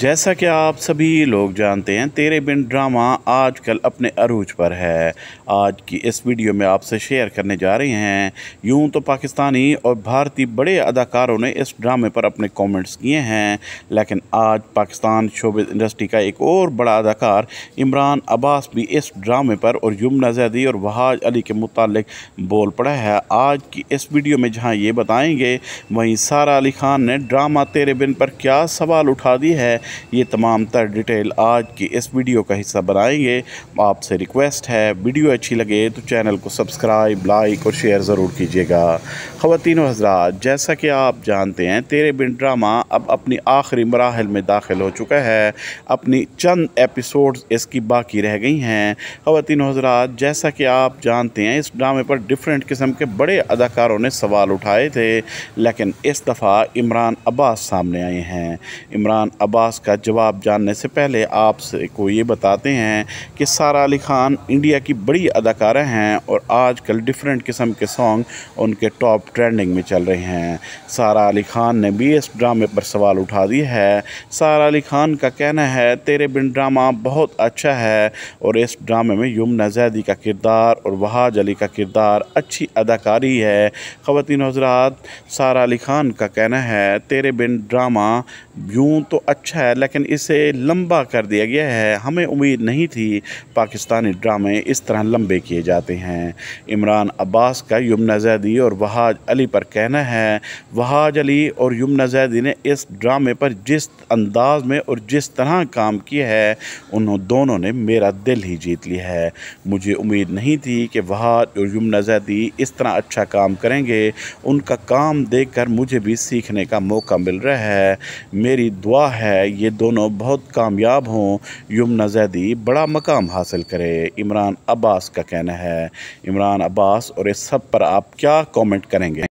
जैसा कि आप सभी लोग जानते हैं तेरे बिन ड्रामा आजकल अपने अरूज पर है आज की इस वीडियो में आपसे शेयर करने जा रहे हैं यूं तो पाकिस्तानी और भारतीय बड़े अदाकारों ने इस ड्रामे पर अपने कमेंट्स किए हैं लेकिन आज पाकिस्तान शोब इंडस्ट्री का एक और बड़ा अदाकार इमरान अब्बास भी इस ड्रामे पर और यमुना जैदी और वहाज अली के मुतालिक बोल पड़ा है आज की इस वीडियो में जहाँ ये बताएँगे वहीं सारा अली खान ने ड्रामा तेरे बिन पर क्या सवाल उठा दी है ये तमाम तर डिटेल आज की इस वीडियो का हिस्सा बनाएंगे आपसे रिक्वेस्ट है वीडियो अच्छी लगे तो चैनल को सब्सक्राइब लाइक और शेयर ज़रूर कीजिएगा ख़वान हजरात जैसा कि आप जानते हैं तेरे बिन ड्रामा अब अपनी आखिरी मराहल में दाखिल हो चुका है अपनी चंद एपिसोड्स इसकी बाकी रह गई हैं ख़वान हजरात जैसा कि आप जानते हैं इस ड्रामे पर डिफरेंट किस्म के बड़े अदाकारों ने सवाल उठाए थे लेकिन इस दफ़ा इमरान अब्बास सामने आए हैं इमरान अब्बास सवाल का जवाब जानने से पहले आपसे को ये बताते हैं कि सारा अली खान इंडिया की बड़ी अदाकारा हैं और आजकल डिफरेंट किस्म के सॉन्ग उनके टॉप ट्रेंडिंग में चल रहे हैं सारा अली खान ने भी इस ड्रामे पर सवाल उठा दिया है सारा अली खान का कहना है तेरे बिन ड्रामा बहुत अच्छा है और इस ड्रामे में यमुना जैदी का किरदार और वहाज अली का किरदार अच्छी अदाकारी है ख़वान हजरात सारा अली खान का कहना है तेरे बिन ड्रामा यूँ तो अच्छा है है लेकिन इसे लंबा कर दिया गया है हमें उम्मीद नहीं थी पाकिस्तानी ड्रामे इस तरह लंबे किए जाते हैं इमरान अब्बास का यमुना जैदी और वहाज अली पर कहना है वहाज अली और यमुना जैदी ने इस ड्रामे पर जिस अंदाज में और जिस तरह काम किया है उन्हों दोनों ने मेरा दिल ही जीत लिया है मुझे उम्मीद नहीं थी कि वहाज और यमुना जैदी इस तरह अच्छा काम करेंगे उनका काम देखकर मुझे भी सीखने का मौका मिल रहा है मेरी दुआ है ये दोनों बहुत कामयाब हों यमुना जैदी बड़ा मकाम हासिल करे इमरान अब्बास का कहना है इमरान अब्बास और इस सब पर आप क्या कमेंट करेंगे